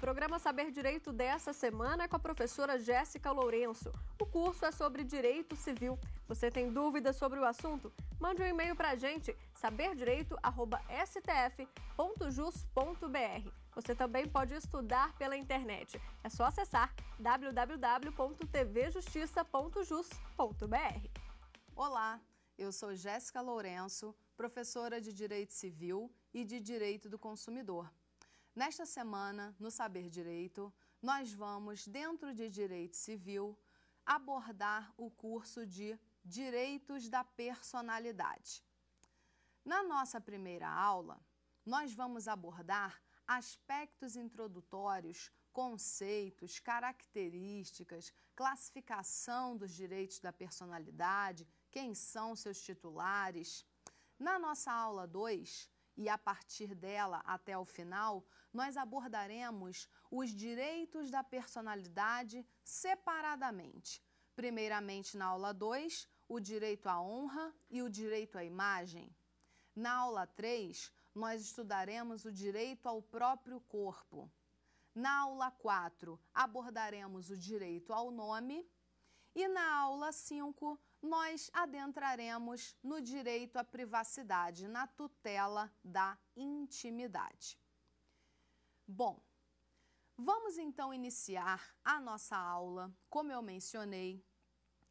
programa Saber Direito dessa semana é com a professora Jéssica Lourenço. O curso é sobre direito civil. Você tem dúvidas sobre o assunto? Mande um e-mail para a gente, saberdireito.stf.jus.br. Você também pode estudar pela internet. É só acessar www.tvjustiça.jus.br. Olá, eu sou Jéssica Lourenço, professora de Direito Civil e de Direito do Consumidor. Nesta semana, no Saber Direito, nós vamos, dentro de Direito Civil, abordar o curso de Direitos da Personalidade. Na nossa primeira aula, nós vamos abordar aspectos introdutórios, conceitos, características, classificação dos direitos da personalidade, quem são seus titulares. Na nossa aula 2, e a partir dela até o final, nós abordaremos os direitos da personalidade separadamente. Primeiramente, na aula 2, o direito à honra e o direito à imagem. Na aula 3, nós estudaremos o direito ao próprio corpo. Na aula 4, abordaremos o direito ao nome. E na aula 5, nós adentraremos no direito à privacidade, na tutela da intimidade. Bom, vamos então iniciar a nossa aula, como eu mencionei,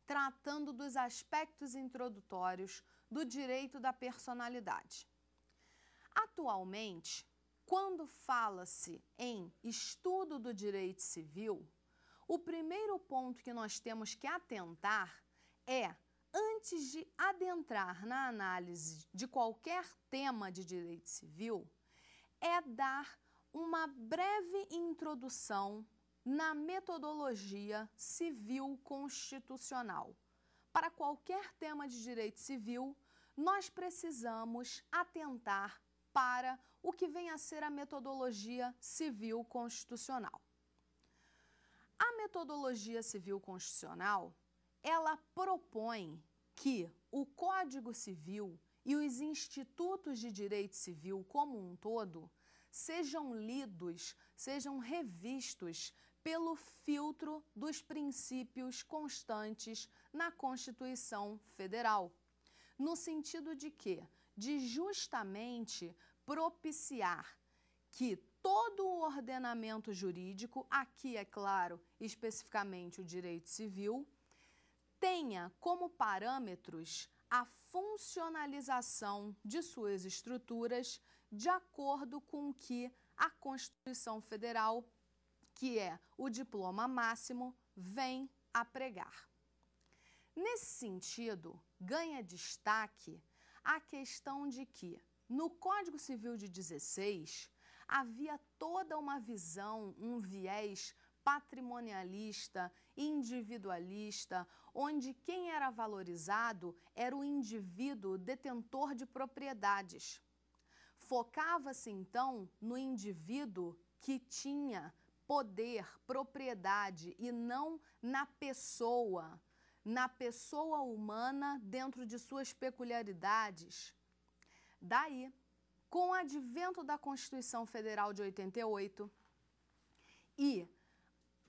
tratando dos aspectos introdutórios do direito da personalidade. Atualmente, quando fala-se em estudo do direito civil, o primeiro ponto que nós temos que atentar é, antes de adentrar na análise de qualquer tema de direito civil, é dar uma breve introdução na metodologia civil constitucional. Para qualquer tema de direito civil, nós precisamos atentar para o que vem a ser a metodologia civil constitucional. A metodologia civil constitucional ela propõe que o Código Civil e os institutos de direito civil como um todo sejam lidos, sejam revistos pelo filtro dos princípios constantes na Constituição Federal, no sentido de que, de justamente propiciar que todo o ordenamento jurídico, aqui é claro, especificamente o direito civil, tenha como parâmetros a funcionalização de suas estruturas de acordo com o que a Constituição Federal, que é o diploma máximo, vem a pregar. Nesse sentido, ganha destaque a questão de que, no Código Civil de 16, havia toda uma visão, um viés patrimonialista, individualista, onde quem era valorizado era o indivíduo detentor de propriedades. Focava-se então no indivíduo que tinha poder, propriedade e não na pessoa, na pessoa humana dentro de suas peculiaridades. Daí, com o advento da Constituição Federal de 88 e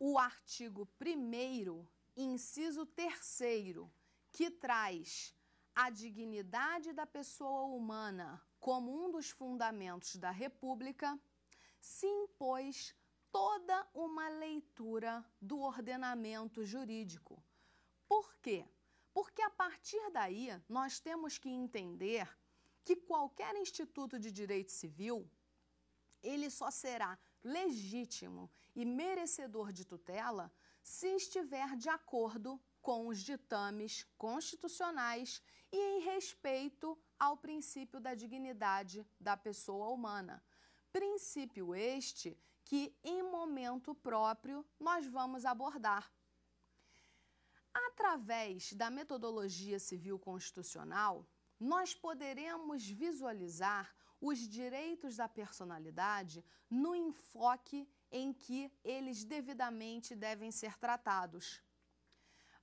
o artigo 1, inciso 3, que traz a dignidade da pessoa humana como um dos fundamentos da República, se impôs toda uma leitura do ordenamento jurídico. Por quê? Porque a partir daí nós temos que entender que qualquer instituto de direito civil ele só será legítimo e merecedor de tutela se estiver de acordo com os ditames constitucionais e em respeito ao princípio da dignidade da pessoa humana. Princípio este que, em momento próprio, nós vamos abordar. Através da metodologia civil constitucional, nós poderemos visualizar os direitos da personalidade no enfoque em que eles devidamente devem ser tratados.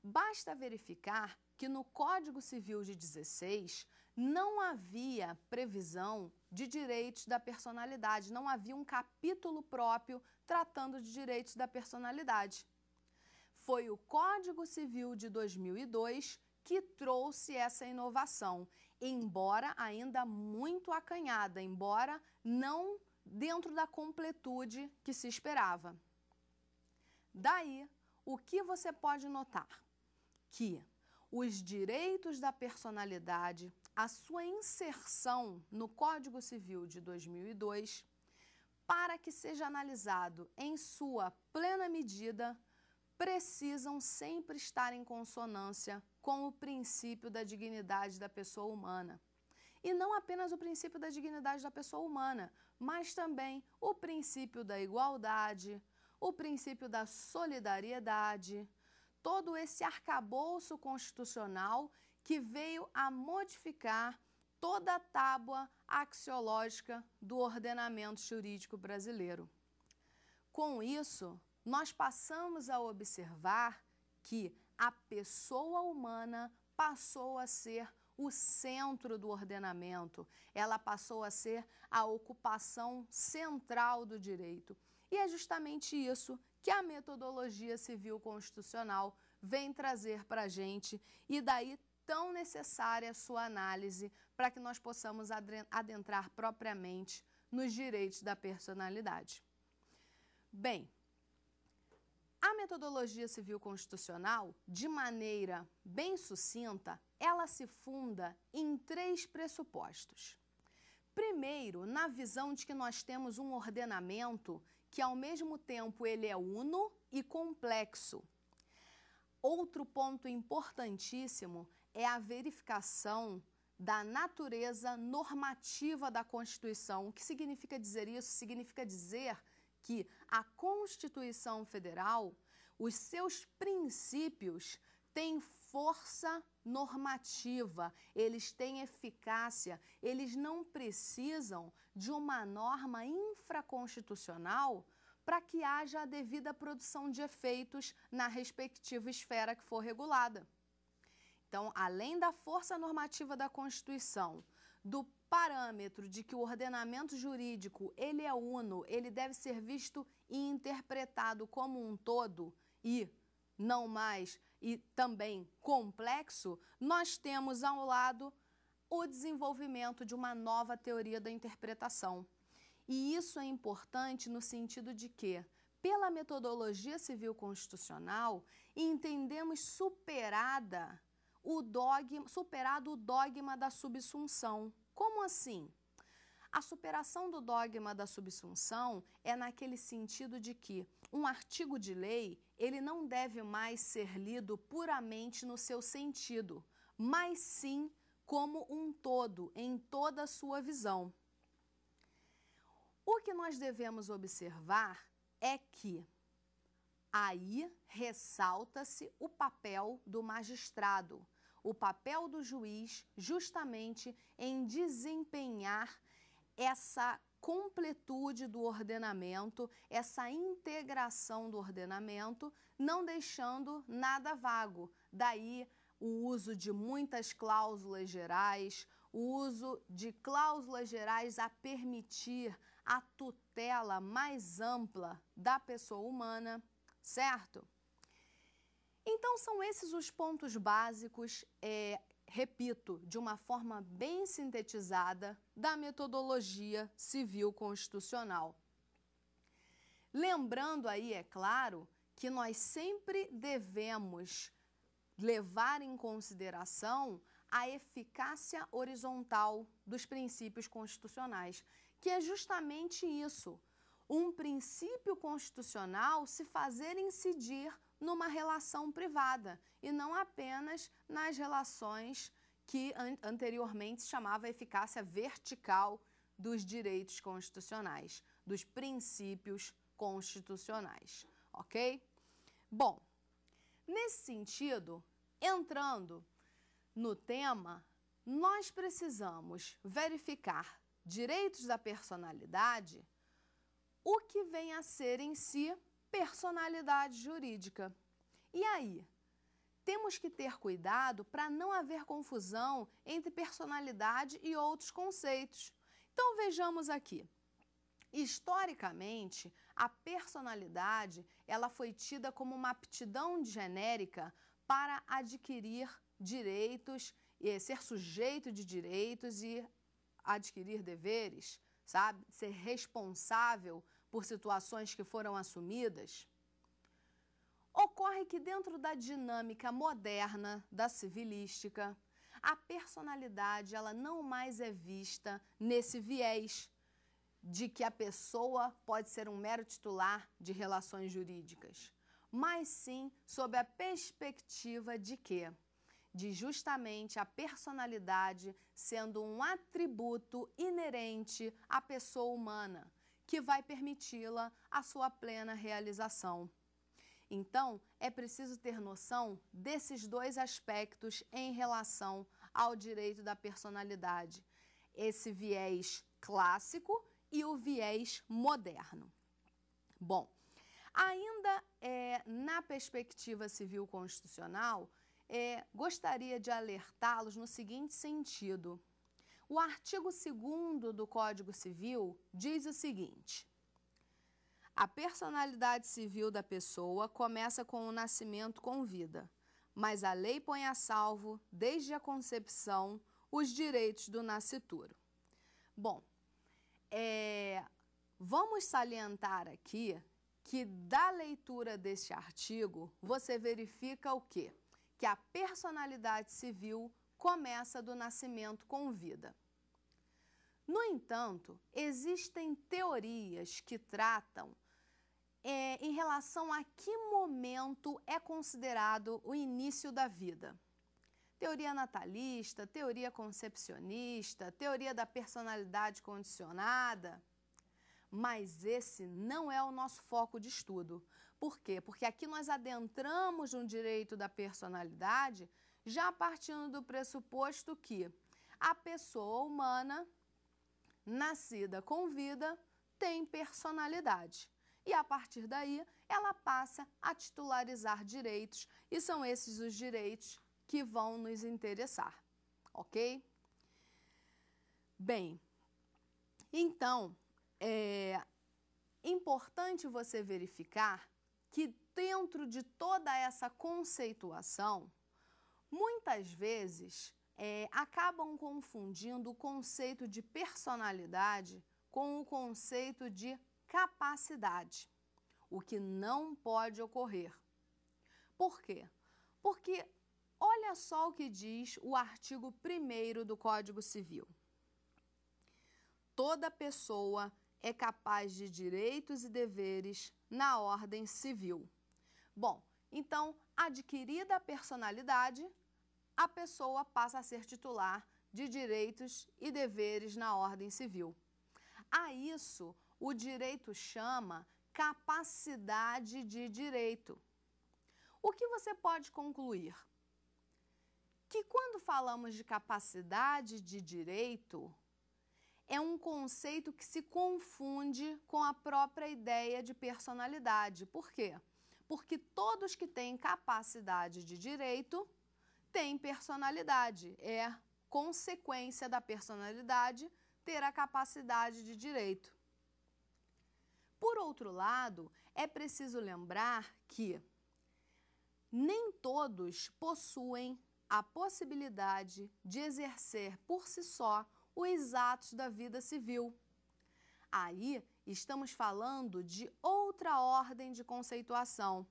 Basta verificar que no Código Civil de 16 não havia previsão de direitos da personalidade, não havia um capítulo próprio tratando de direitos da personalidade. Foi o Código Civil de 2002 que trouxe essa inovação embora ainda muito acanhada, embora não dentro da completude que se esperava. Daí, o que você pode notar? Que os direitos da personalidade, a sua inserção no Código Civil de 2002, para que seja analisado em sua plena medida, precisam sempre estar em consonância com o princípio da dignidade da pessoa humana. E não apenas o princípio da dignidade da pessoa humana, mas também o princípio da igualdade, o princípio da solidariedade, todo esse arcabouço constitucional que veio a modificar toda a tábua axiológica do ordenamento jurídico brasileiro. Com isso, nós passamos a observar que a pessoa humana passou a ser o centro do ordenamento, ela passou a ser a ocupação central do direito. E é justamente isso que a metodologia civil constitucional vem trazer para a gente e daí tão necessária a sua análise para que nós possamos adentrar propriamente nos direitos da personalidade. Bem, a metodologia civil constitucional, de maneira bem sucinta, ela se funda em três pressupostos. Primeiro, na visão de que nós temos um ordenamento que, ao mesmo tempo, ele é uno e complexo. Outro ponto importantíssimo é a verificação da natureza normativa da Constituição. O que significa dizer isso? Significa dizer que a Constituição Federal, os seus princípios têm força normativa, eles têm eficácia, eles não precisam de uma norma infraconstitucional para que haja a devida produção de efeitos na respectiva esfera que for regulada. Então, além da força normativa da Constituição, do parâmetro de que o ordenamento jurídico ele é uno, ele deve ser visto e interpretado como um todo e não mais e também complexo, nós temos ao lado o desenvolvimento de uma nova teoria da interpretação. E isso é importante no sentido de que, pela metodologia civil constitucional, entendemos superada o dogma, superado o dogma da subsunção. Como assim? A superação do dogma da subsunção é naquele sentido de que um artigo de lei, ele não deve mais ser lido puramente no seu sentido, mas sim como um todo, em toda a sua visão. O que nós devemos observar é que aí ressalta-se o papel do magistrado, o papel do juiz justamente em desempenhar essa completude do ordenamento, essa integração do ordenamento, não deixando nada vago. Daí o uso de muitas cláusulas gerais, o uso de cláusulas gerais a permitir a tutela mais ampla da pessoa humana, certo? Então, são esses os pontos básicos, é, repito, de uma forma bem sintetizada, da metodologia civil constitucional. Lembrando aí, é claro, que nós sempre devemos levar em consideração a eficácia horizontal dos princípios constitucionais, que é justamente isso: um princípio constitucional se fazer incidir numa relação privada e não apenas nas relações que anteriormente se chamava eficácia vertical dos direitos constitucionais, dos princípios constitucionais, ok? Bom, nesse sentido, entrando no tema, nós precisamos verificar direitos da personalidade, o que vem a ser em si personalidade jurídica. E aí? Temos que ter cuidado para não haver confusão entre personalidade e outros conceitos. Então vejamos aqui. Historicamente, a personalidade ela foi tida como uma aptidão genérica para adquirir direitos, ser sujeito de direitos e adquirir deveres, sabe? Ser responsável por situações que foram assumidas, ocorre que dentro da dinâmica moderna da civilística, a personalidade ela não mais é vista nesse viés de que a pessoa pode ser um mero titular de relações jurídicas, mas sim sob a perspectiva de que de justamente a personalidade sendo um atributo inerente à pessoa humana, que vai permiti-la a sua plena realização. Então, é preciso ter noção desses dois aspectos em relação ao direito da personalidade: esse viés clássico e o viés moderno. Bom, ainda é, na perspectiva civil constitucional, é, gostaria de alertá-los no seguinte sentido: o artigo 2 do Código Civil diz o seguinte: A personalidade civil da pessoa começa com o nascimento com vida, mas a lei põe a salvo, desde a concepção, os direitos do nascituro. Bom, é, vamos salientar aqui que da leitura deste artigo você verifica o quê? Que a personalidade civil começa do nascimento com vida. No entanto, existem teorias que tratam é, em relação a que momento é considerado o início da vida. Teoria natalista, teoria concepcionista, teoria da personalidade condicionada. Mas esse não é o nosso foco de estudo. Por quê? Porque aqui nós adentramos no direito da personalidade já partindo do pressuposto que a pessoa humana, nascida com vida, tem personalidade. E a partir daí, ela passa a titularizar direitos, e são esses os direitos que vão nos interessar, ok? Bem, então é importante você verificar que dentro de toda essa conceituação, muitas vezes é, acabam confundindo o conceito de personalidade com o conceito de capacidade, o que não pode ocorrer. Por quê? Porque olha só o que diz o artigo 1 do Código Civil. Toda pessoa é capaz de direitos e deveres na ordem civil. Bom, então, adquirida a personalidade, a pessoa passa a ser titular de direitos e deveres na ordem civil. A isso, o direito chama capacidade de direito. O que você pode concluir? Que quando falamos de capacidade de direito, é um conceito que se confunde com a própria ideia de personalidade. Por quê? porque todos que têm capacidade de direito têm personalidade. É consequência da personalidade ter a capacidade de direito. Por outro lado, é preciso lembrar que nem todos possuem a possibilidade de exercer por si só os atos da vida civil. Aí estamos falando de outra ordem de conceituação.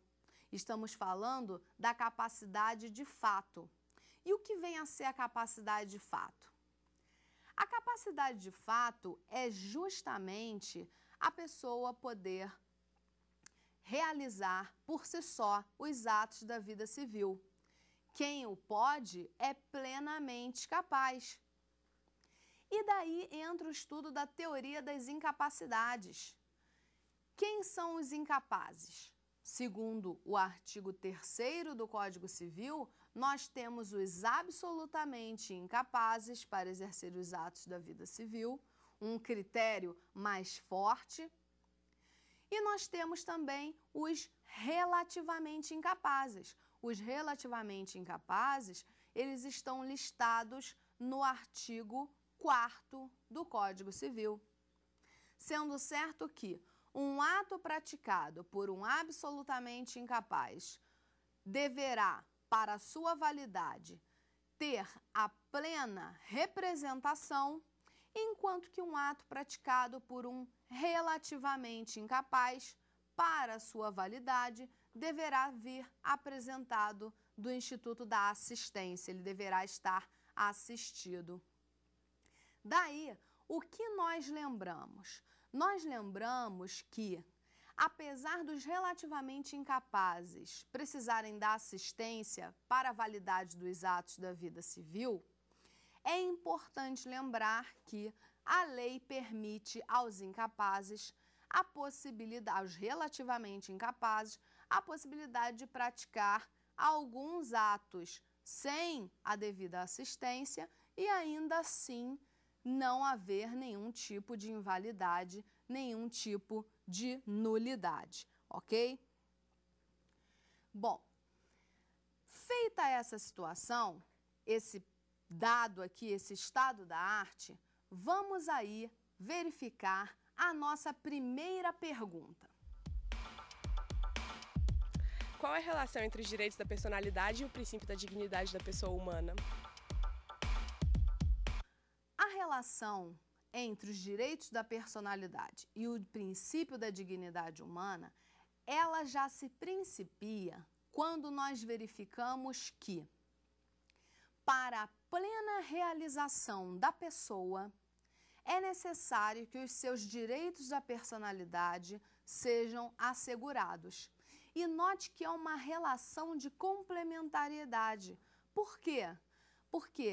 Estamos falando da capacidade de fato. E o que vem a ser a capacidade de fato? A capacidade de fato é justamente a pessoa poder realizar por si só os atos da vida civil. Quem o pode é plenamente capaz. E daí entra o estudo da teoria das incapacidades. Quem são os incapazes? Segundo o artigo 3 do Código Civil, nós temos os absolutamente incapazes para exercer os atos da vida civil, um critério mais forte. E nós temos também os relativamente incapazes. Os relativamente incapazes, eles estão listados no artigo 4 do Código Civil. Sendo certo que um ato praticado por um absolutamente incapaz deverá, para sua validade, ter a plena representação, enquanto que um ato praticado por um relativamente incapaz, para sua validade, deverá vir apresentado do Instituto da Assistência, ele deverá estar assistido. Daí, o que nós lembramos? Nós lembramos que, apesar dos relativamente incapazes precisarem da assistência para a validade dos atos da vida civil, é importante lembrar que a lei permite aos incapazes a possibilidade, aos relativamente incapazes, a possibilidade de praticar alguns atos sem a devida assistência e ainda assim não haver nenhum tipo de invalidade, nenhum tipo de nulidade, ok? Bom, feita essa situação, esse dado aqui, esse estado da arte, vamos aí verificar a nossa primeira pergunta. Qual é a relação entre os direitos da personalidade e o princípio da dignidade da pessoa humana? relação entre os direitos da personalidade e o princípio da dignidade humana, ela já se principia quando nós verificamos que, para a plena realização da pessoa, é necessário que os seus direitos da personalidade sejam assegurados. E note que é uma relação de complementariedade. Por quê? Porque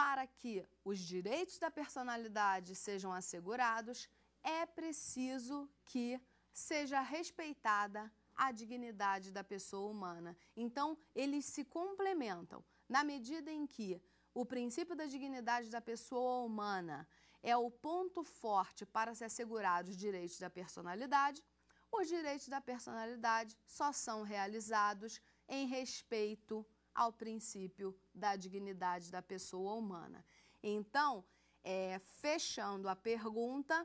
para que os direitos da personalidade sejam assegurados, é preciso que seja respeitada a dignidade da pessoa humana. Então, eles se complementam na medida em que o princípio da dignidade da pessoa humana é o ponto forte para se assegurar os direitos da personalidade. Os direitos da personalidade só são realizados em respeito ao princípio da dignidade da pessoa humana. Então, é, fechando a pergunta,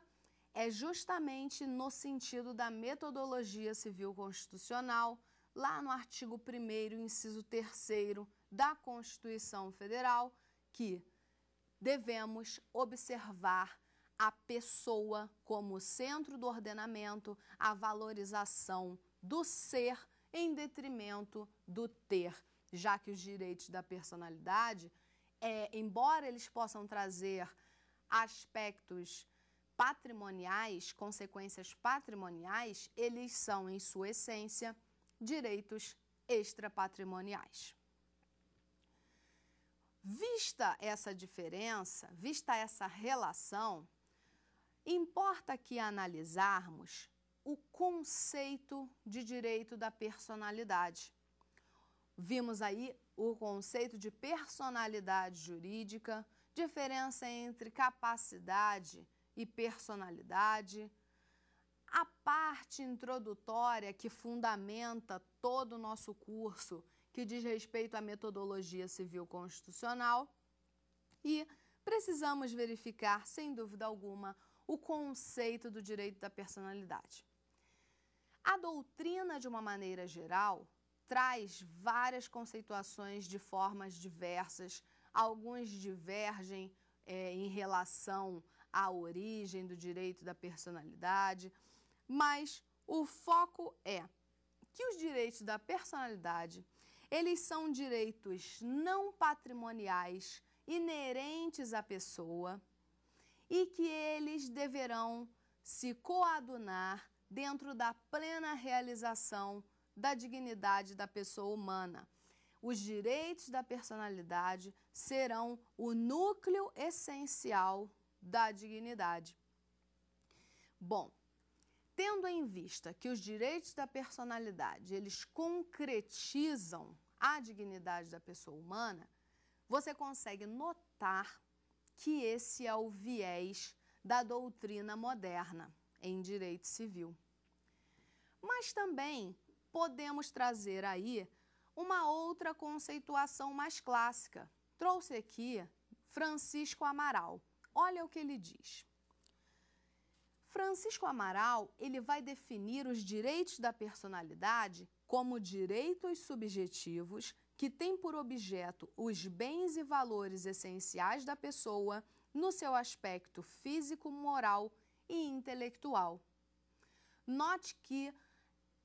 é justamente no sentido da metodologia civil constitucional, lá no artigo 1, inciso 3 da Constituição Federal, que devemos observar a pessoa como centro do ordenamento, a valorização do ser em detrimento do ter já que os direitos da personalidade, é, embora eles possam trazer aspectos patrimoniais, consequências patrimoniais, eles são, em sua essência, direitos extrapatrimoniais. Vista essa diferença, vista essa relação, importa que analisarmos o conceito de direito da personalidade. Vimos aí o conceito de personalidade jurídica, diferença entre capacidade e personalidade, a parte introdutória que fundamenta todo o nosso curso, que diz respeito à metodologia civil constitucional, e precisamos verificar, sem dúvida alguma, o conceito do direito da personalidade. A doutrina, de uma maneira geral, traz várias conceituações de formas diversas, alguns divergem é, em relação à origem do direito da personalidade, mas o foco é que os direitos da personalidade, eles são direitos não patrimoniais inerentes à pessoa e que eles deverão se coadunar dentro da plena realização da dignidade da pessoa humana. Os direitos da personalidade serão o núcleo essencial da dignidade. Bom, tendo em vista que os direitos da personalidade, eles concretizam a dignidade da pessoa humana, você consegue notar que esse é o viés da doutrina moderna em direito civil. Mas também podemos trazer aí uma outra conceituação mais clássica. Trouxe aqui Francisco Amaral. Olha o que ele diz. Francisco Amaral, ele vai definir os direitos da personalidade como direitos subjetivos que têm por objeto os bens e valores essenciais da pessoa no seu aspecto físico, moral e intelectual. Note que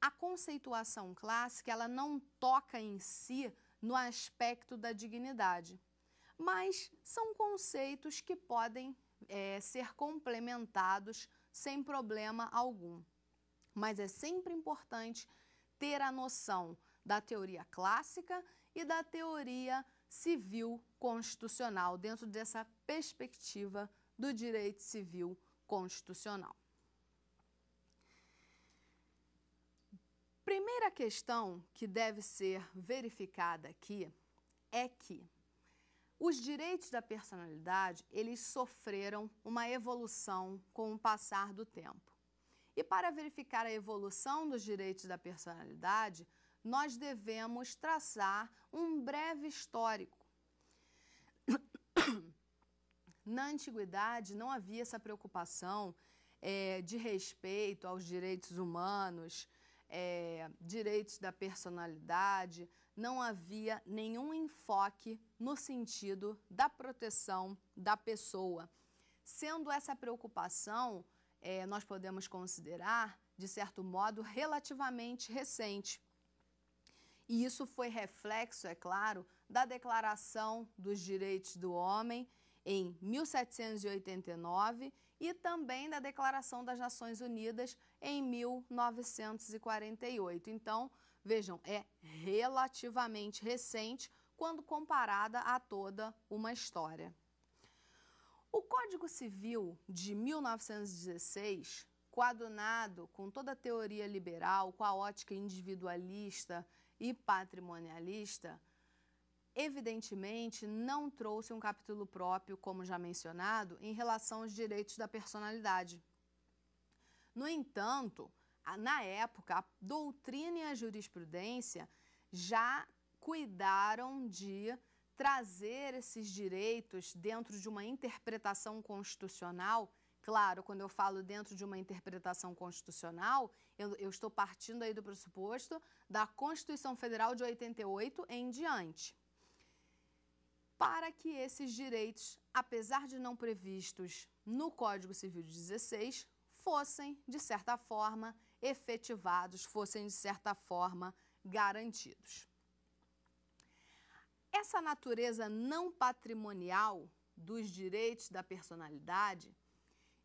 a conceituação clássica ela não toca em si no aspecto da dignidade, mas são conceitos que podem é, ser complementados sem problema algum. Mas é sempre importante ter a noção da teoria clássica e da teoria civil constitucional, dentro dessa perspectiva do direito civil constitucional. Primeira questão que deve ser verificada aqui é que os direitos da personalidade, eles sofreram uma evolução com o passar do tempo. E para verificar a evolução dos direitos da personalidade, nós devemos traçar um breve histórico. Na antiguidade não havia essa preocupação é, de respeito aos direitos humanos, é, direitos da personalidade, não havia nenhum enfoque no sentido da proteção da pessoa. Sendo essa preocupação, é, nós podemos considerar, de certo modo, relativamente recente. E isso foi reflexo, é claro, da Declaração dos Direitos do Homem em 1789 e também da Declaração das Nações Unidas em 1948. Então, vejam, é relativamente recente quando comparada a toda uma história. O Código Civil de 1916, coadunado com toda a teoria liberal, com a ótica individualista e patrimonialista, evidentemente, não trouxe um capítulo próprio, como já mencionado, em relação aos direitos da personalidade. No entanto, na época, a doutrina e a jurisprudência já cuidaram de trazer esses direitos dentro de uma interpretação constitucional. Claro, quando eu falo dentro de uma interpretação constitucional, eu, eu estou partindo aí do pressuposto da Constituição Federal de 88 em diante para que esses direitos, apesar de não previstos no Código Civil de 16, fossem, de certa forma, efetivados, fossem, de certa forma, garantidos. Essa natureza não patrimonial dos direitos da personalidade,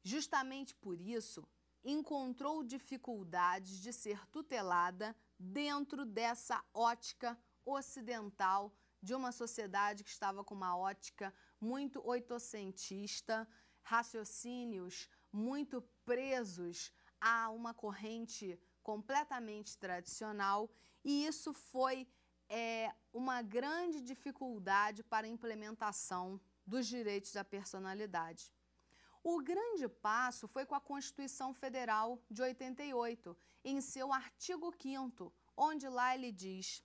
justamente por isso, encontrou dificuldades de ser tutelada dentro dessa ótica ocidental de uma sociedade que estava com uma ótica muito oitocentista, raciocínios muito presos a uma corrente completamente tradicional, e isso foi é, uma grande dificuldade para a implementação dos direitos da personalidade. O grande passo foi com a Constituição Federal de 88, em seu artigo 5, onde lá ele diz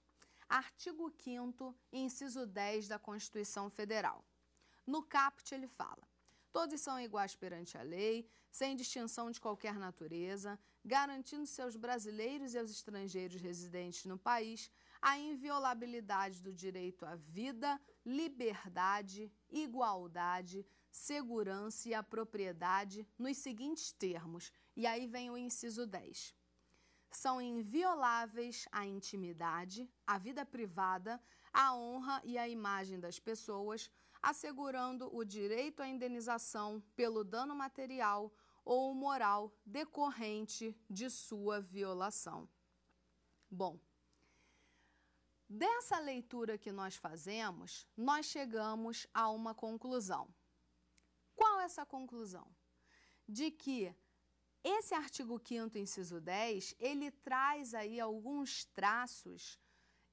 artigo 5 inciso 10 da Constituição Federal. No caput ele fala: Todos são iguais perante a lei, sem distinção de qualquer natureza, garantindo-se aos brasileiros e aos estrangeiros residentes no país a inviolabilidade do direito à vida, liberdade, igualdade, segurança e à propriedade nos seguintes termos. E aí vem o inciso 10 são invioláveis a intimidade, a vida privada, a honra e a imagem das pessoas, assegurando o direito à indenização pelo dano material ou moral decorrente de sua violação. Bom, dessa leitura que nós fazemos, nós chegamos a uma conclusão. Qual essa conclusão? De que esse artigo 5 inciso 10, ele traz aí alguns traços,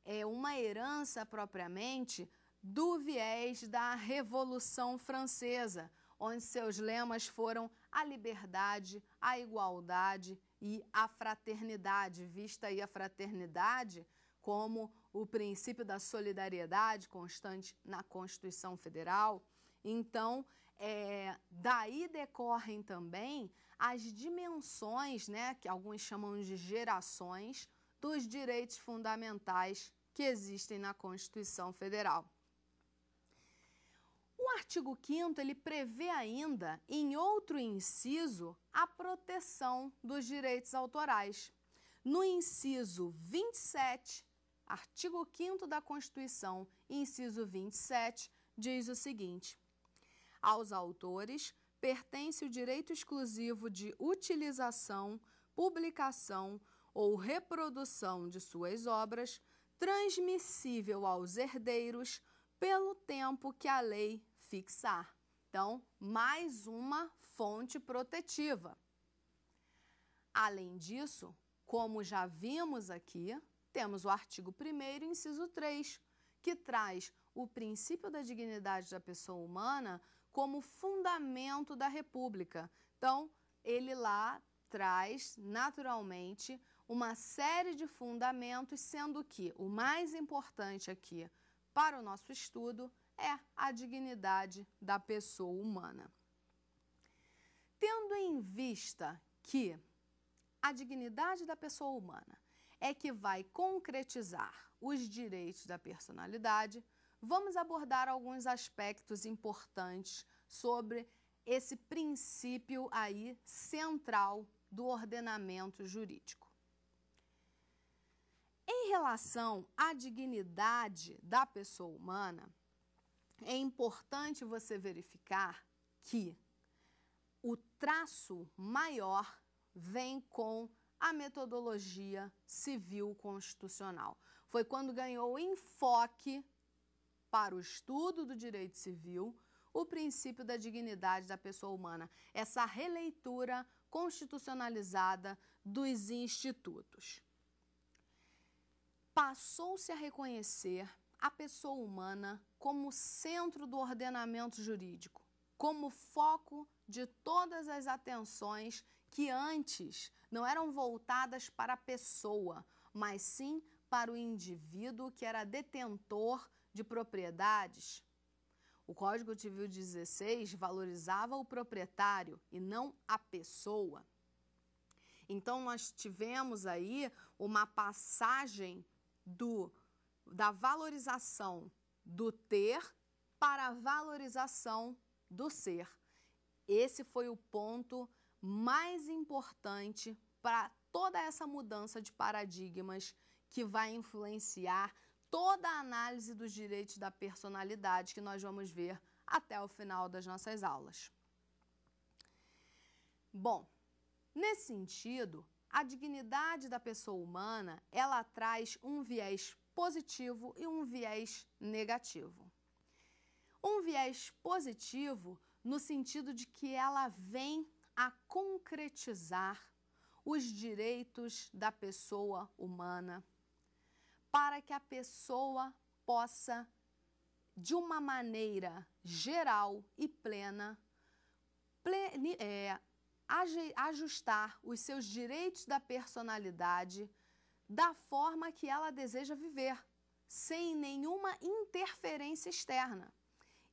é, uma herança propriamente do viés da Revolução Francesa, onde seus lemas foram a liberdade, a igualdade e a fraternidade, vista aí a fraternidade como o princípio da solidariedade constante na Constituição Federal. Então, é, daí decorrem também as dimensões, né, que alguns chamam de gerações, dos direitos fundamentais que existem na Constituição Federal. O artigo 5 ele prevê ainda, em outro inciso, a proteção dos direitos autorais. No inciso 27, artigo 5 da Constituição, inciso 27, diz o seguinte: Aos autores pertence o direito exclusivo de utilização, publicação ou reprodução de suas obras, transmissível aos herdeiros pelo tempo que a lei fixar. Então, mais uma fonte protetiva. Além disso, como já vimos aqui, temos o artigo 1, inciso 3, que traz o princípio da dignidade da pessoa humana como fundamento da República. Então, ele lá traz, naturalmente, uma série de fundamentos, sendo que o mais importante aqui para o nosso estudo é a dignidade da pessoa humana. Tendo em vista que a dignidade da pessoa humana é que vai concretizar os direitos da personalidade, vamos abordar alguns aspectos importantes sobre esse princípio aí central do ordenamento jurídico. Em relação à dignidade da pessoa humana, é importante você verificar que o traço maior vem com a metodologia civil constitucional. Foi quando ganhou enfoque para o estudo do direito civil o princípio da dignidade da pessoa humana, essa releitura constitucionalizada dos institutos. Passou-se a reconhecer a pessoa humana como centro do ordenamento jurídico, como foco de todas as atenções que antes não eram voltadas para a pessoa, mas sim para o indivíduo que era detentor de propriedades, o Código Civil 16 valorizava o proprietário e não a pessoa. Então, nós tivemos aí uma passagem do, da valorização do ter para a valorização do ser. Esse foi o ponto mais importante para toda essa mudança de paradigmas que vai influenciar toda a análise dos direitos da personalidade que nós vamos ver até o final das nossas aulas. Bom, nesse sentido, a dignidade da pessoa humana, ela traz um viés positivo e um viés negativo. Um viés positivo no sentido de que ela vem a concretizar os direitos da pessoa humana para que a pessoa possa, de uma maneira geral e plena, é, ajustar os seus direitos da personalidade da forma que ela deseja viver, sem nenhuma interferência externa.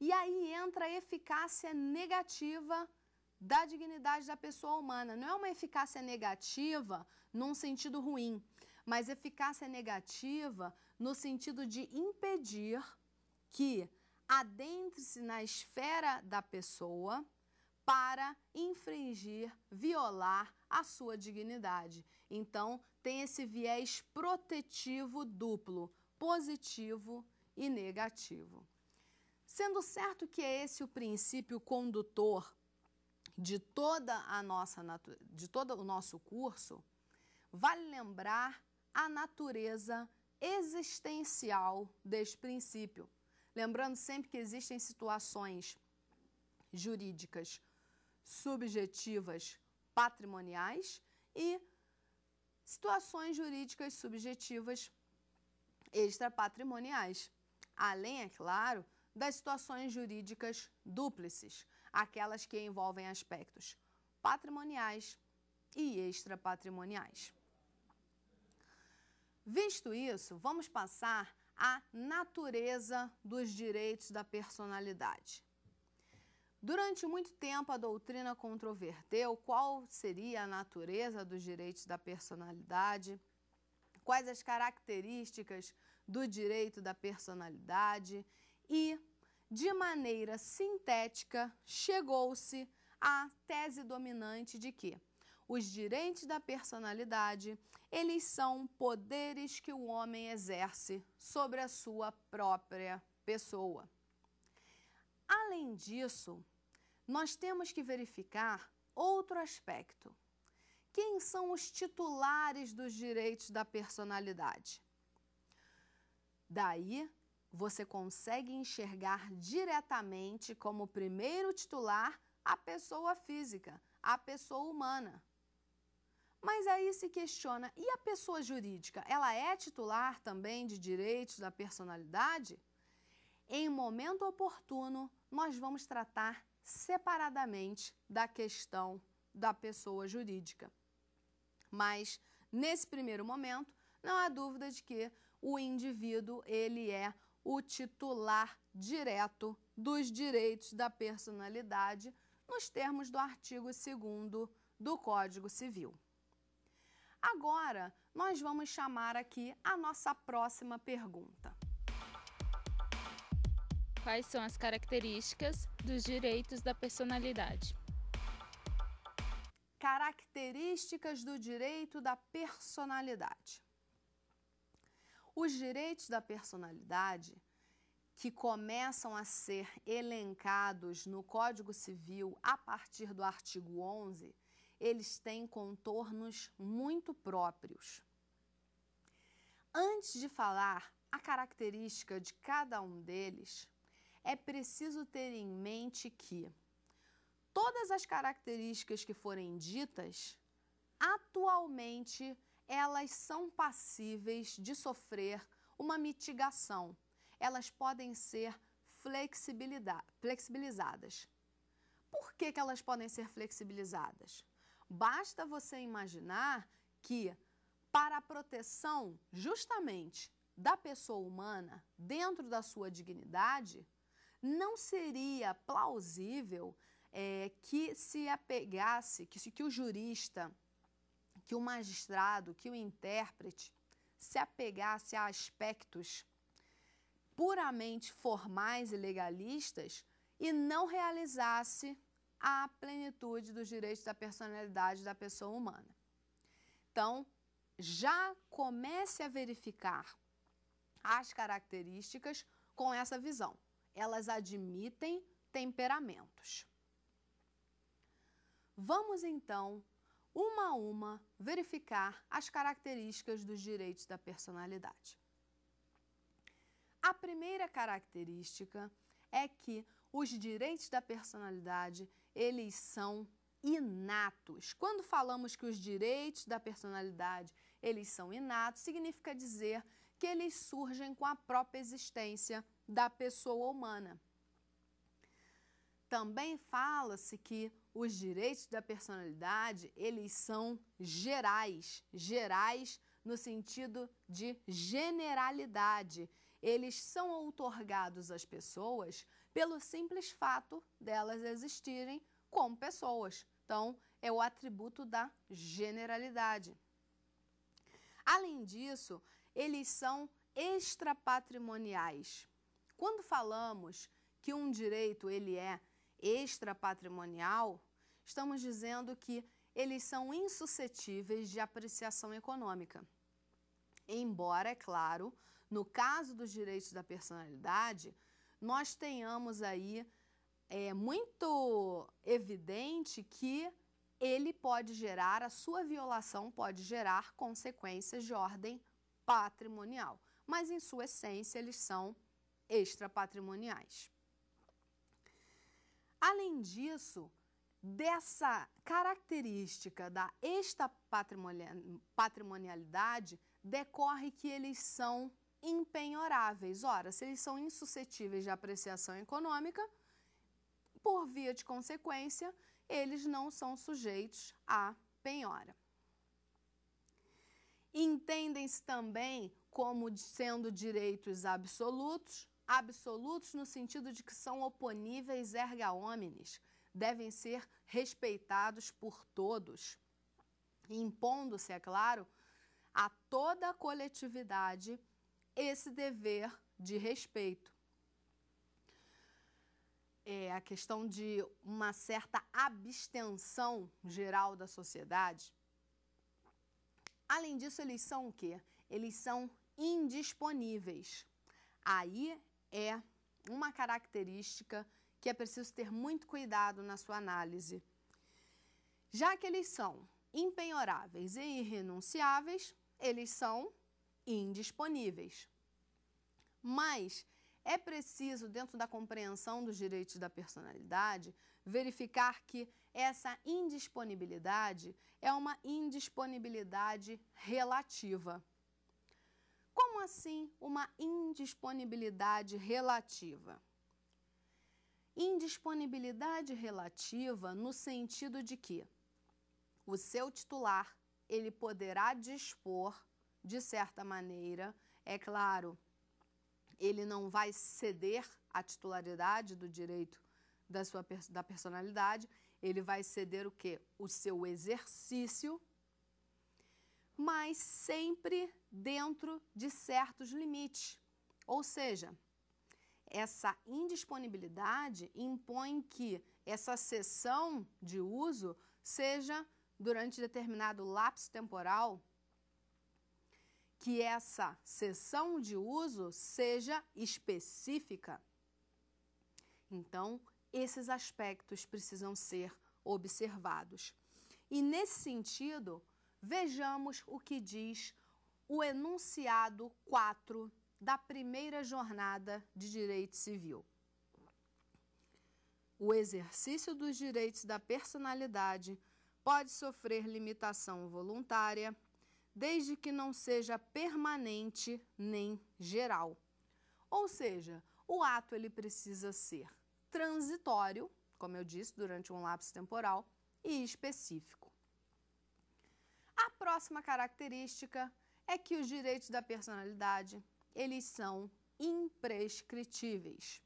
E aí entra a eficácia negativa da dignidade da pessoa humana. Não é uma eficácia negativa num sentido ruim, mas eficácia negativa no sentido de impedir que adentre-se na esfera da pessoa para infringir, violar a sua dignidade. Então, tem esse viés protetivo duplo, positivo e negativo. Sendo certo que é esse o princípio condutor de toda a nossa de todo o nosso curso, vale lembrar a natureza existencial deste princípio. Lembrando sempre que existem situações jurídicas subjetivas patrimoniais e situações jurídicas subjetivas extrapatrimoniais. Além, é claro, das situações jurídicas dúplices, aquelas que envolvem aspectos patrimoniais e extrapatrimoniais. Visto isso, vamos passar à natureza dos direitos da personalidade. Durante muito tempo, a doutrina controverteu qual seria a natureza dos direitos da personalidade, quais as características do direito da personalidade e, de maneira sintética, chegou-se à tese dominante de que os direitos da personalidade eles são poderes que o homem exerce sobre a sua própria pessoa. Além disso, nós temos que verificar outro aspecto. Quem são os titulares dos direitos da personalidade? Daí, você consegue enxergar diretamente como primeiro titular a pessoa física, a pessoa humana. Mas aí se questiona: e a pessoa jurídica? Ela é titular também de direitos da personalidade? Em momento oportuno, nós vamos tratar separadamente da questão da pessoa jurídica. Mas nesse primeiro momento, não há dúvida de que o indivíduo ele é o titular direto dos direitos da personalidade nos termos do artigo 2 do Código Civil. Agora, nós vamos chamar aqui a nossa próxima pergunta. Quais são as características dos direitos da personalidade? Características do direito da personalidade. Os direitos da personalidade, que começam a ser elencados no Código Civil a partir do artigo 11, eles têm contornos muito próprios. Antes de falar a característica de cada um deles, é preciso ter em mente que todas as características que forem ditas, atualmente elas são passíveis de sofrer uma mitigação. Elas podem ser flexibilizadas. Por que, que elas podem ser flexibilizadas? Basta você imaginar que, para a proteção justamente da pessoa humana, dentro da sua dignidade, não seria plausível é, que se apegasse, que, que o jurista, que o magistrado, que o intérprete se apegasse a aspectos puramente formais e legalistas e não realizasse à plenitude dos direitos da personalidade da pessoa humana. Então, já comece a verificar as características com essa visão. Elas admitem temperamentos. Vamos então, uma a uma, verificar as características dos direitos da personalidade. A primeira característica é que os direitos da personalidade eles são inatos. Quando falamos que os direitos da personalidade, eles são inatos, significa dizer que eles surgem com a própria existência da pessoa humana. Também fala-se que os direitos da personalidade, eles são gerais, gerais no sentido de generalidade. Eles são outorgados às pessoas pelo simples fato delas existirem como pessoas. Então, é o atributo da generalidade. Além disso, eles são extrapatrimoniais. Quando falamos que um direito ele é extrapatrimonial, estamos dizendo que eles são insuscetíveis de apreciação econômica. Embora, é claro, no caso dos direitos da personalidade, nós tenhamos aí é muito evidente que ele pode gerar, a sua violação pode gerar consequências de ordem patrimonial, mas em sua essência eles são extrapatrimoniais. Além disso, dessa característica da extra patrimonialidade decorre que eles são impenhoráveis. Ora, se eles são insuscetíveis de apreciação econômica, por via de consequência, eles não são sujeitos à penhora. Entendem-se também como sendo direitos absolutos, absolutos no sentido de que são oponíveis erga omnes, devem ser respeitados por todos, impondo-se, é claro, a toda a coletividade esse dever de respeito. É a questão de uma certa abstenção geral da sociedade. Além disso, eles são o quê? Eles são indisponíveis. Aí é uma característica que é preciso ter muito cuidado na sua análise. Já que eles são impenhoráveis e irrenunciáveis, eles são indisponíveis. Mas é preciso, dentro da compreensão dos direitos da personalidade, verificar que essa indisponibilidade é uma indisponibilidade relativa. Como assim uma indisponibilidade relativa? Indisponibilidade relativa no sentido de que o seu titular ele poderá dispor de certa maneira. É claro, ele não vai ceder a titularidade do direito da sua da personalidade, ele vai ceder o quê? O seu exercício, mas sempre dentro de certos limites. Ou seja, essa indisponibilidade impõe que essa sessão de uso seja durante determinado lapso temporal que essa sessão de uso seja específica. Então, esses aspectos precisam ser observados. E nesse sentido, vejamos o que diz o enunciado 4 da primeira jornada de direito civil. O exercício dos direitos da personalidade pode sofrer limitação voluntária desde que não seja permanente nem geral. Ou seja, o ato ele precisa ser transitório, como eu disse, durante um lapso temporal e específico. A próxima característica é que os direitos da personalidade, eles são imprescritíveis.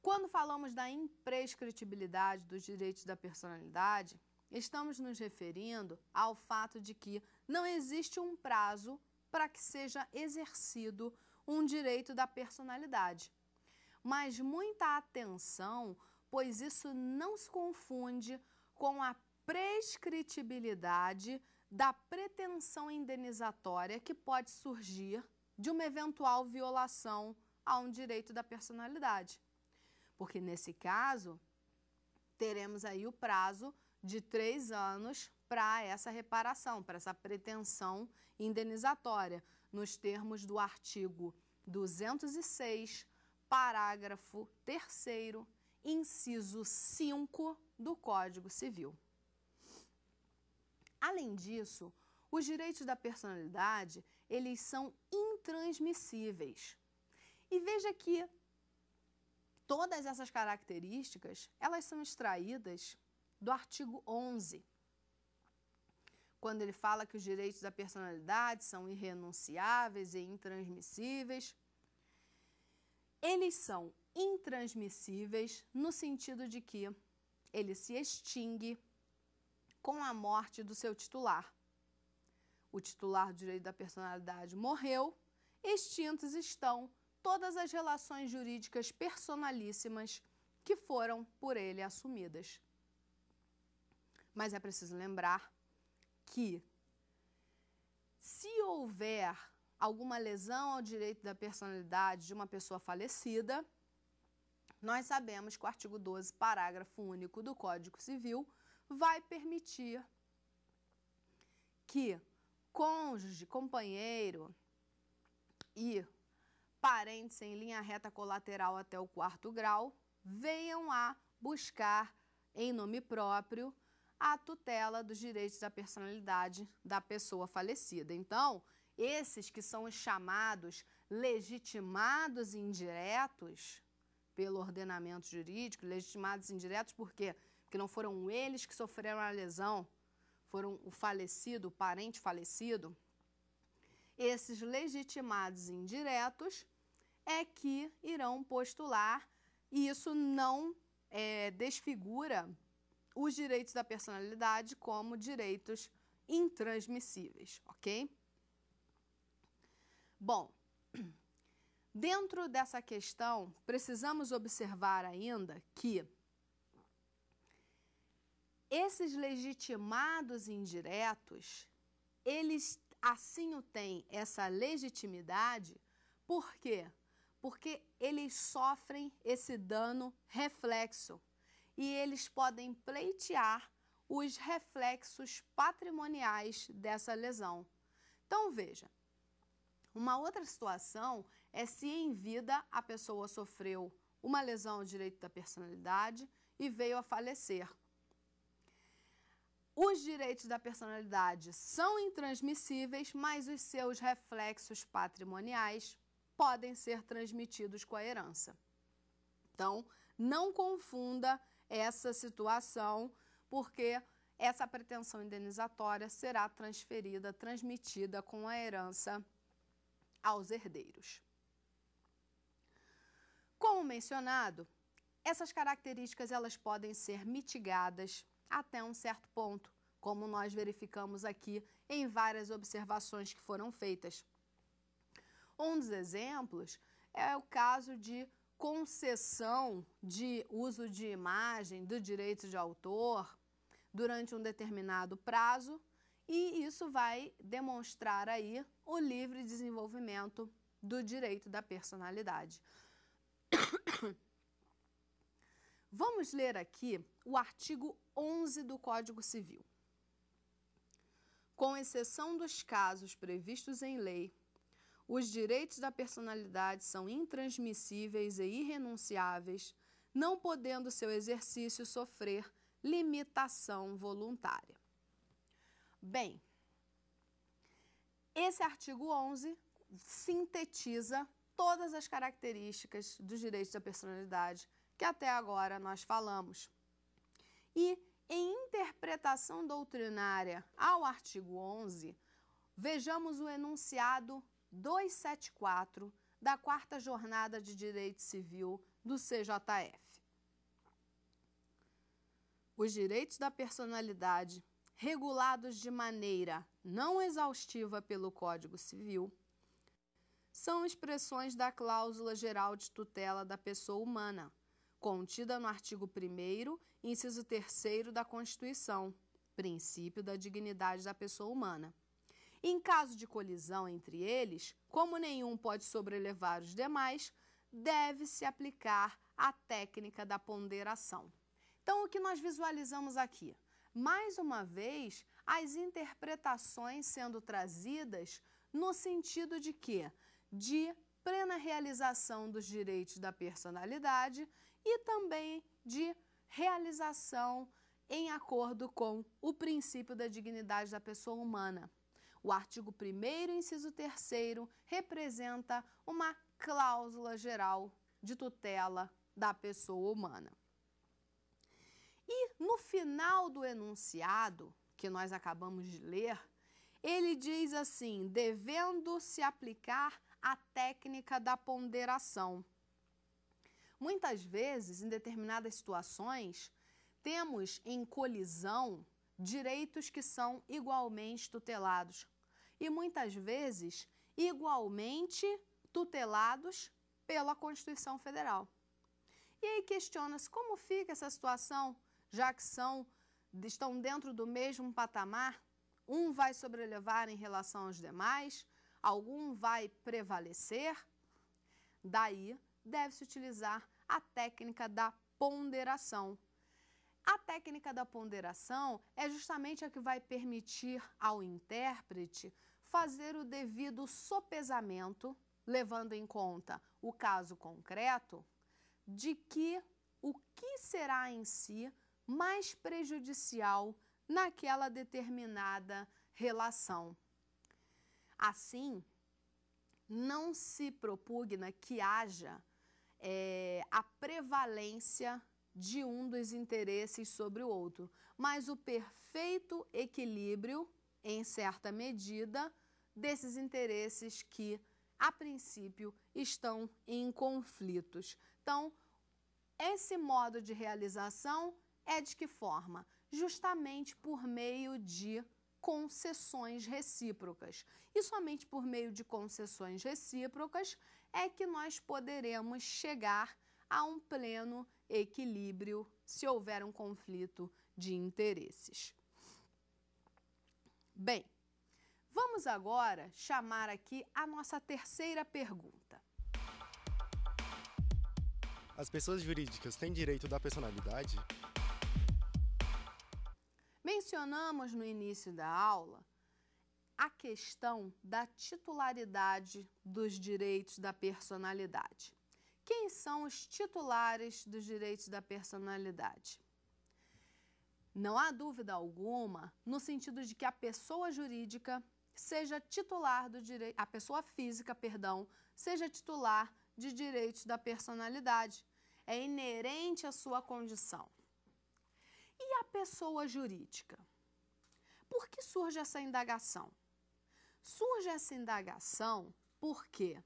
Quando falamos da imprescritibilidade dos direitos da personalidade, Estamos nos referindo ao fato de que não existe um prazo para que seja exercido um direito da personalidade. Mas muita atenção, pois isso não se confunde com a prescritibilidade da pretensão indenizatória que pode surgir de uma eventual violação a um direito da personalidade. Porque nesse caso, teremos aí o prazo de três anos para essa reparação, para essa pretensão indenizatória, nos termos do artigo 206, parágrafo 3, inciso 5 do Código Civil. Além disso, os direitos da personalidade, eles são intransmissíveis. E veja que todas essas características, elas são extraídas do artigo 11, quando ele fala que os direitos da personalidade são irrenunciáveis e intransmissíveis. Eles são intransmissíveis no sentido de que ele se extingue com a morte do seu titular. O titular do direito da personalidade morreu, extintas estão todas as relações jurídicas personalíssimas que foram por ele assumidas. Mas é preciso lembrar que, se houver alguma lesão ao direito da personalidade de uma pessoa falecida, nós sabemos que o artigo 12, parágrafo único do Código Civil, vai permitir que cônjuge, companheiro e parentes em linha reta colateral até o quarto grau venham a buscar em nome próprio a tutela dos direitos da personalidade da pessoa falecida. Então, esses que são os chamados legitimados indiretos pelo ordenamento jurídico, legitimados indiretos por quê? Porque não foram eles que sofreram a lesão, foram o falecido, o parente falecido. Esses legitimados indiretos é que irão postular e isso não é, desfigura os direitos da personalidade como direitos intransmissíveis, ok? Bom, dentro dessa questão, precisamos observar ainda que esses legitimados indiretos, eles assim o têm essa legitimidade, por quê? Porque eles sofrem esse dano reflexo e eles podem pleitear os reflexos patrimoniais dessa lesão. Então, veja, uma outra situação é se em vida a pessoa sofreu uma lesão ao direito da personalidade e veio a falecer. Os direitos da personalidade são intransmissíveis, mas os seus reflexos patrimoniais podem ser transmitidos com a herança. Então, não confunda essa situação, porque essa pretensão indenizatória será transferida, transmitida com a herança aos herdeiros. Como mencionado, essas características elas podem ser mitigadas até um certo ponto, como nós verificamos aqui em várias observações que foram feitas. Um dos exemplos é o caso de concessão de uso de imagem do direito de autor durante um determinado prazo e isso vai demonstrar aí o livre desenvolvimento do direito da personalidade. Vamos ler aqui o artigo 11 do Código Civil. Com exceção dos casos previstos em lei os direitos da personalidade são intransmissíveis e irrenunciáveis, não podendo seu exercício sofrer limitação voluntária. Bem, esse artigo 11 sintetiza todas as características dos direitos da personalidade que até agora nós falamos. E em interpretação doutrinária ao artigo 11, vejamos o enunciado 274 da Quarta Jornada de Direito Civil do CJF. Os direitos da personalidade, regulados de maneira não exaustiva pelo Código Civil, são expressões da cláusula geral de tutela da pessoa humana, contida no artigo 1, inciso 3 da Constituição, princípio da dignidade da pessoa humana. Em caso de colisão entre eles, como nenhum pode sobrelevar os demais, deve-se aplicar a técnica da ponderação. Então, o que nós visualizamos aqui? Mais uma vez, as interpretações sendo trazidas no sentido de que? De plena realização dos direitos da personalidade e também de realização em acordo com o princípio da dignidade da pessoa humana. O artigo 1, inciso 3, representa uma cláusula geral de tutela da pessoa humana. E no final do enunciado, que nós acabamos de ler, ele diz assim: devendo-se aplicar a técnica da ponderação. Muitas vezes, em determinadas situações, temos em colisão direitos que são igualmente tutelados e muitas vezes igualmente tutelados pela Constituição Federal. E aí questiona-se como fica essa situação, já que são estão dentro do mesmo patamar, um vai sobrelevar em relação aos demais, algum vai prevalecer. Daí deve-se utilizar a técnica da ponderação. A técnica da ponderação é justamente a que vai permitir ao intérprete fazer o devido sopesamento, levando em conta o caso concreto, de que o que será em si mais prejudicial naquela determinada relação. Assim, não se propugna que haja é, a prevalência de um dos interesses sobre o outro, mas o perfeito equilíbrio em certa medida, desses interesses que, a princípio, estão em conflitos. Então, esse modo de realização é de que forma? Justamente por meio de concessões recíprocas. E somente por meio de concessões recíprocas é que nós poderemos chegar a um pleno equilíbrio se houver um conflito de interesses. Bem, vamos agora chamar aqui a nossa terceira pergunta. As pessoas jurídicas têm direito da personalidade? Mencionamos no início da aula a questão da titularidade dos direitos da personalidade. Quem são os titulares dos direitos da personalidade? Não há dúvida alguma no sentido de que a pessoa jurídica seja titular do direito, a pessoa física, perdão, seja titular de direitos da personalidade. É inerente à sua condição. E a pessoa jurídica? Por que surge essa indagação? Surge essa indagação porque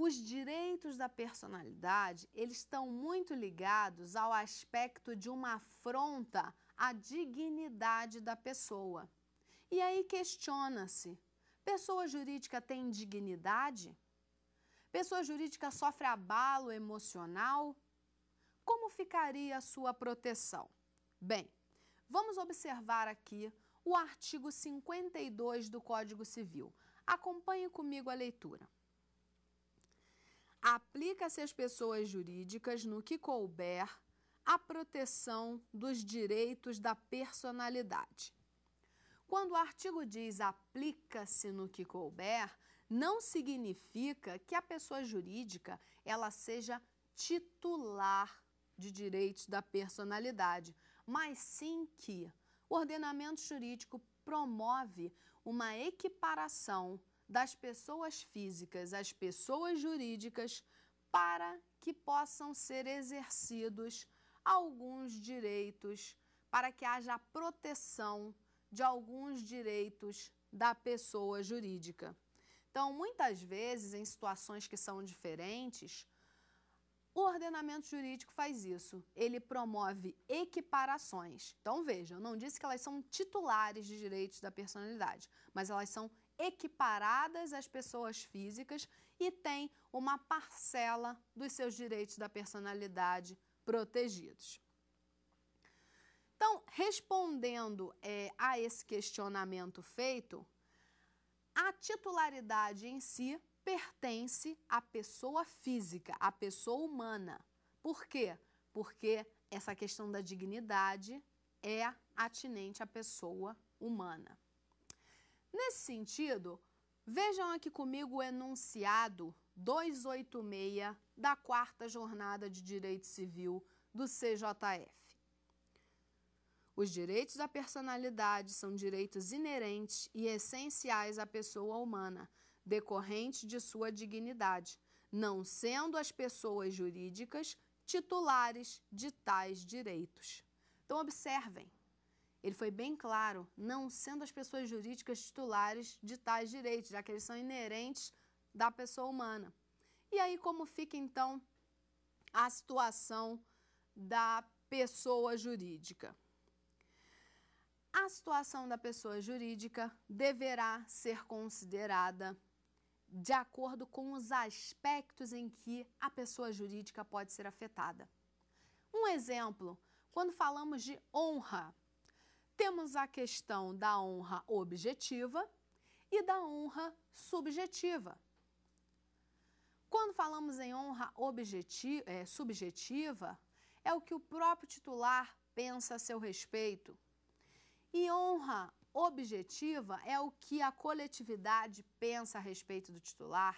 os direitos da personalidade, eles estão muito ligados ao aspecto de uma afronta à dignidade da pessoa. E aí questiona-se: pessoa jurídica tem dignidade? Pessoa jurídica sofre abalo emocional? Como ficaria a sua proteção? Bem, vamos observar aqui o artigo 52 do Código Civil. Acompanhe comigo a leitura aplica-se às pessoas jurídicas, no que couber, a proteção dos direitos da personalidade. Quando o artigo diz aplica-se no que couber, não significa que a pessoa jurídica ela seja titular de direitos da personalidade, mas sim que o ordenamento jurídico promove uma equiparação das pessoas físicas às pessoas jurídicas para que possam ser exercidos alguns direitos, para que haja proteção de alguns direitos da pessoa jurídica. Então, muitas vezes, em situações que são diferentes, o ordenamento jurídico faz isso. Ele promove equiparações. Então, veja, eu não disse que elas são titulares de direitos da personalidade, mas elas são equiparadas às pessoas físicas e têm uma parcela dos seus direitos da personalidade protegidos. Então, respondendo é, a esse questionamento feito, a titularidade em si pertence à pessoa física, à pessoa humana. Por quê? Porque essa questão da dignidade é atinente à pessoa humana. Nesse sentido, vejam aqui comigo o enunciado 286 da quarta jornada de direito civil do CJF. Os direitos da personalidade são direitos inerentes e essenciais à pessoa humana, decorrente de sua dignidade, não sendo as pessoas jurídicas titulares de tais direitos. Então, observem. Ele foi bem claro, não sendo as pessoas jurídicas titulares de tais direitos, já que eles são inerentes da pessoa humana. E aí, como fica então a situação da pessoa jurídica? A situação da pessoa jurídica deverá ser considerada de acordo com os aspectos em que a pessoa jurídica pode ser afetada. Um exemplo, quando falamos de honra, temos a questão da honra objetiva e da honra subjetiva. Quando falamos em honra é, subjetiva, é o que o próprio titular pensa a seu respeito. E honra objetiva é o que a coletividade pensa a respeito do titular.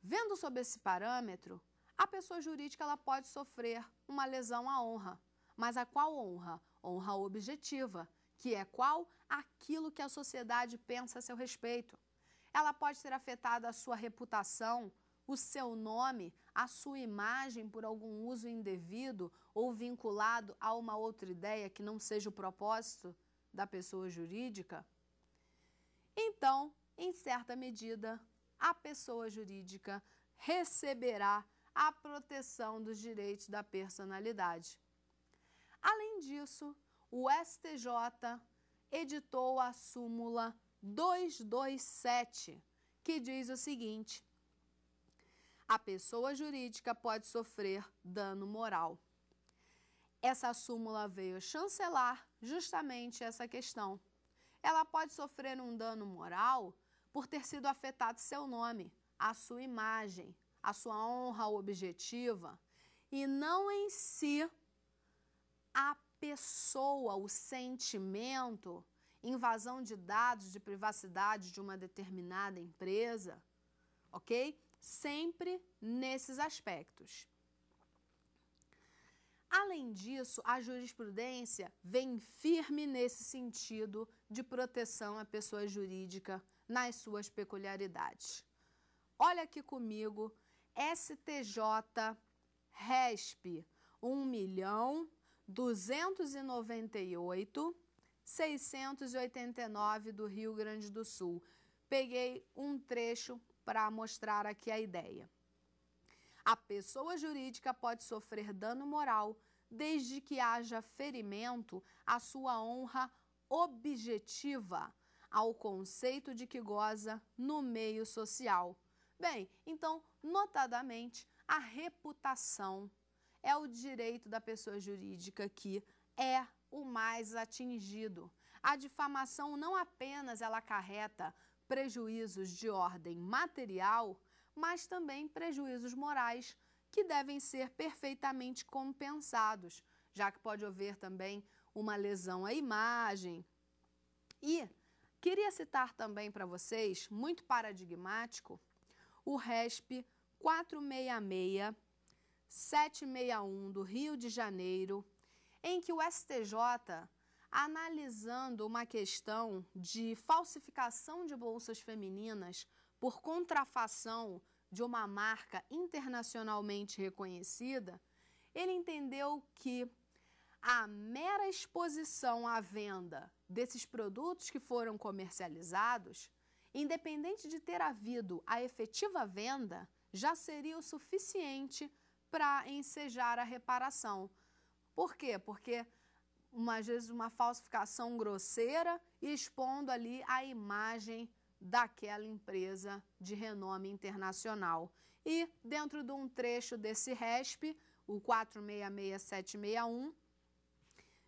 Vendo sob esse parâmetro, a pessoa jurídica ela pode sofrer uma lesão à honra. Mas a qual honra? honra objetiva, que é qual? Aquilo que a sociedade pensa a seu respeito. Ela pode ter afetado a sua reputação, o seu nome, a sua imagem por algum uso indevido ou vinculado a uma outra ideia que não seja o propósito da pessoa jurídica? Então, em certa medida, a pessoa jurídica receberá a proteção dos direitos da personalidade. Além disso, o STJ editou a súmula 227, que diz o seguinte: a pessoa jurídica pode sofrer dano moral. Essa súmula veio chancelar justamente essa questão. Ela pode sofrer um dano moral por ter sido afetado seu nome, a sua imagem, a sua honra objetiva e não em si a pessoa, o sentimento, invasão de dados de privacidade de uma determinada empresa, ok? Sempre nesses aspectos. Além disso, a jurisprudência vem firme nesse sentido de proteção à pessoa jurídica nas suas peculiaridades. Olha aqui comigo, STJ RESP 1 milhão 298, 689 do Rio Grande do Sul. Peguei um trecho para mostrar aqui a ideia. A pessoa jurídica pode sofrer dano moral desde que haja ferimento à sua honra objetiva, ao conceito de que goza no meio social. Bem, então, notadamente, a reputação é o direito da pessoa jurídica que é o mais atingido. A difamação não apenas ela acarreta prejuízos de ordem material, mas também prejuízos morais que devem ser perfeitamente compensados, já que pode haver também uma lesão à imagem. E queria citar também para vocês, muito paradigmático, o RESP 466 761 do Rio de Janeiro, em que o STJ, analisando uma questão de falsificação de bolsas femininas por contrafação de uma marca internacionalmente reconhecida, ele entendeu que a mera exposição à venda desses produtos que foram comercializados, independente de ter havido a efetiva venda, já seria o suficiente para para ensejar a reparação. Por quê? Porque uma, às vezes uma falsificação grosseira expondo ali a imagem daquela empresa de renome internacional. E dentro de um trecho desse RESP, o 466761,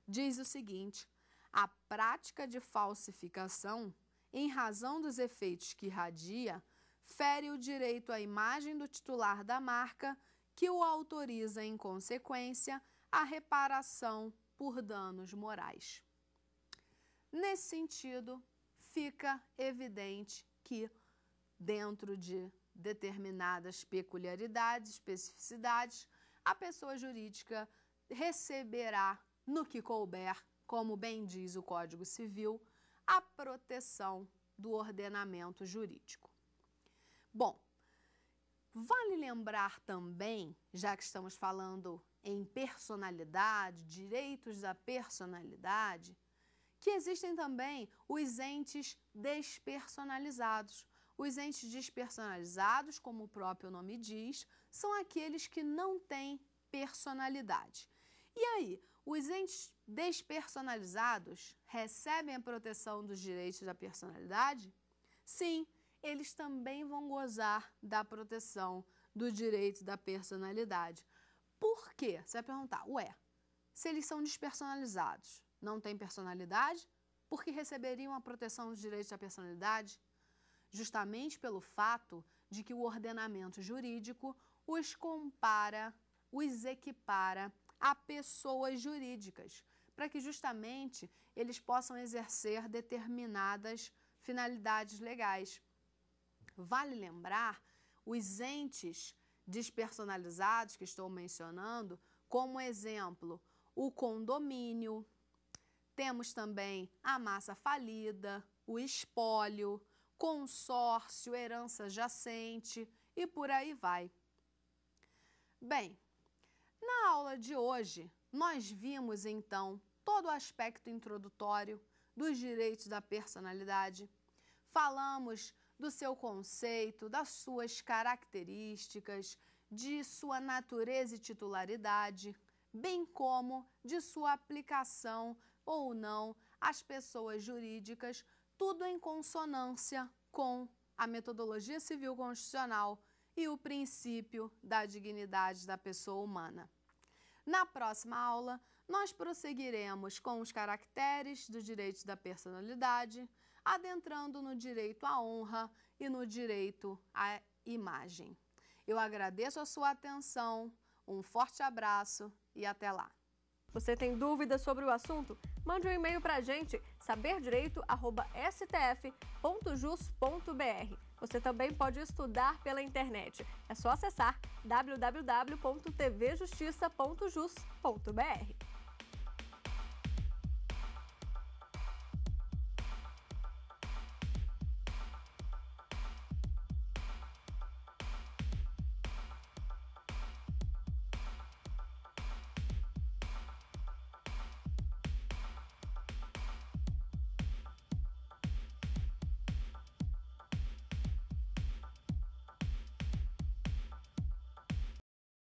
diz o seguinte: a prática de falsificação, em razão dos efeitos que irradia, fere o direito à imagem do titular da marca que o autoriza, em consequência, a reparação por danos morais. Nesse sentido, fica evidente que, dentro de determinadas peculiaridades, especificidades, a pessoa jurídica receberá, no que couber, como bem diz o Código Civil, a proteção do ordenamento jurídico. Bom, Vale lembrar também, já que estamos falando em personalidade, direitos da personalidade, que existem também os entes despersonalizados. Os entes despersonalizados, como o próprio nome diz, são aqueles que não têm personalidade. E aí, os entes despersonalizados recebem a proteção dos direitos da personalidade? Sim, eles também vão gozar da proteção do direito da personalidade. Por quê? Você vai perguntar, ué, se eles são despersonalizados, não têm personalidade, por que receberiam a proteção dos direitos da personalidade? Justamente pelo fato de que o ordenamento jurídico os compara, os equipara a pessoas jurídicas, para que justamente eles possam exercer determinadas finalidades legais. Vale lembrar os entes despersonalizados que estou mencionando, como exemplo, o condomínio, temos também a massa falida, o espólio, consórcio, herança jacente e por aí vai. Bem, na aula de hoje, nós vimos então todo o aspecto introdutório dos direitos da personalidade. Falamos do seu conceito, das suas características, de sua natureza e titularidade, bem como de sua aplicação ou não às pessoas jurídicas, tudo em consonância com a metodologia civil constitucional e o princípio da dignidade da pessoa humana. Na próxima aula, nós prosseguiremos com os caracteres do direito da personalidade, adentrando no direito à honra e no direito à imagem. Eu agradeço a sua atenção, um forte abraço e até lá. Você tem dúvidas sobre o assunto? Mande um e-mail para a gente, saberdireito.stf.jus.br. Você também pode estudar pela internet. É só acessar www.tvjustiça.jus.br.